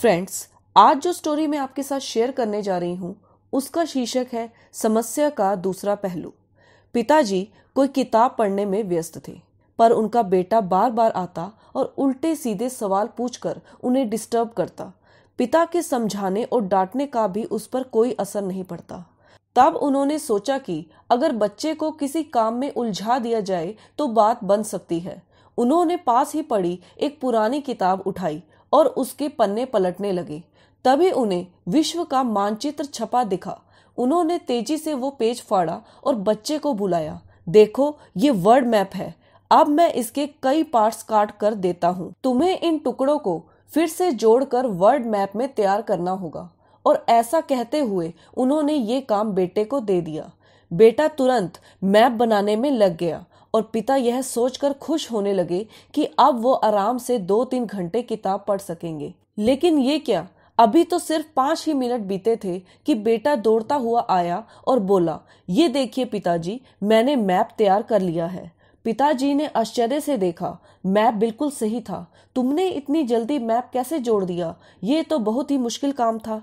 friends आज जो story मैं आपके साथ शेयर करने जा रही हूँ उसका शीर्षक है समस्या का दूसरा पहलू पिताजी कोई किताब पढ़ने में व्यस्त थे पर उनका बेटा बार बार आता और उल्टे सीधे सवाल पूछकर उन्हें डिस्टर्ब करता पिता के समझाने और डांटने का भी उस पर कोई असर नहीं पड़ता तब उन्होंने सोचा कि अगर बच्चे को किसी काम में उलझा दिया जाए तो बात बन सकती है उन्होंने पास ही पड़ी एक पुरानी किताब उठाई और उसके पन्ने पलटने लगे तभी उन्हें विश्व का मानचित्र छपा दिखा उन्होंने तेजी से वो पेज फाड़ा और बच्चे को बुलाया देखो ये वर्ड मैप है अब मैं इसके कई पार्ट्स काट कर देता हूँ तुम्हें इन टुकड़ों को फिर से जोड़कर वर्ड मैप में तैयार करना होगा और ऐसा कहते हुए उन्होंने ये काम बेटे को दे दिया बेटा तुरंत मैप बनाने में लग गया और पिता यह सोचकर खुश होने लगे कि अब वो आराम से दो तीन घंटे किताब पढ़ सकेंगे लेकिन ये क्या अभी तो सिर्फ पांच ही मिनट बीते थे कि बेटा दौड़ता हुआ आया और बोला ये देखिए पिताजी मैंने मैप तैयार कर लिया है पिताजी ने आश्चर्य से देखा मैप बिल्कुल सही था तुमने इतनी जल्दी मैप कैसे जोड़ दिया ये तो बहुत ही मुश्किल काम था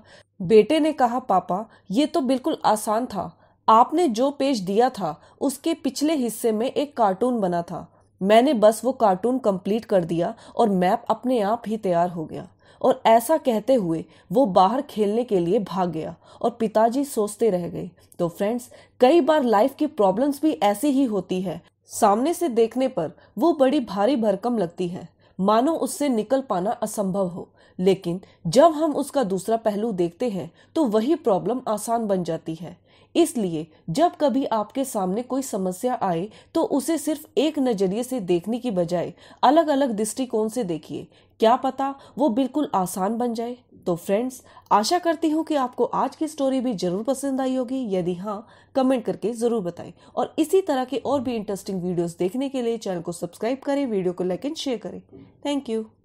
बेटे ने कहा पापा ये तो बिल्कुल आसान था आपने जो पेज दिया था उसके पिछले हिस्से में एक कार्टून बना था मैंने बस वो कार्टून कंप्लीट कर दिया और मैप अपने आप ही तैयार हो गया और ऐसा कहते हुए वो बाहर खेलने के लिए भाग गया और पिताजी सोचते रह गए तो फ्रेंड्स कई बार लाइफ की प्रॉब्लम्स भी ऐसी ही होती है सामने से देखने पर वो बड़ी भारी भरकम लगती है मानो उससे निकल पाना असंभव हो लेकिन जब हम उसका दूसरा पहलू देखते हैं तो वही प्रॉब्लम आसान बन जाती है इसलिए जब कभी आपके सामने कोई समस्या आए तो उसे सिर्फ एक नज़रिए से देखने की बजाय अलग अलग दृष्टिकोण से देखिए क्या पता वो बिल्कुल आसान बन जाए तो फ्रेंड्स आशा करती हूँ कि आपको आज की स्टोरी भी जरूर पसंद आई होगी यदि हाँ कमेंट करके ज़रूर बताएं और इसी तरह के और भी इंटरेस्टिंग वीडियोस देखने के लिए चैनल को सब्सक्राइब करें वीडियो को लाइक एंड शेयर करें थैंक यू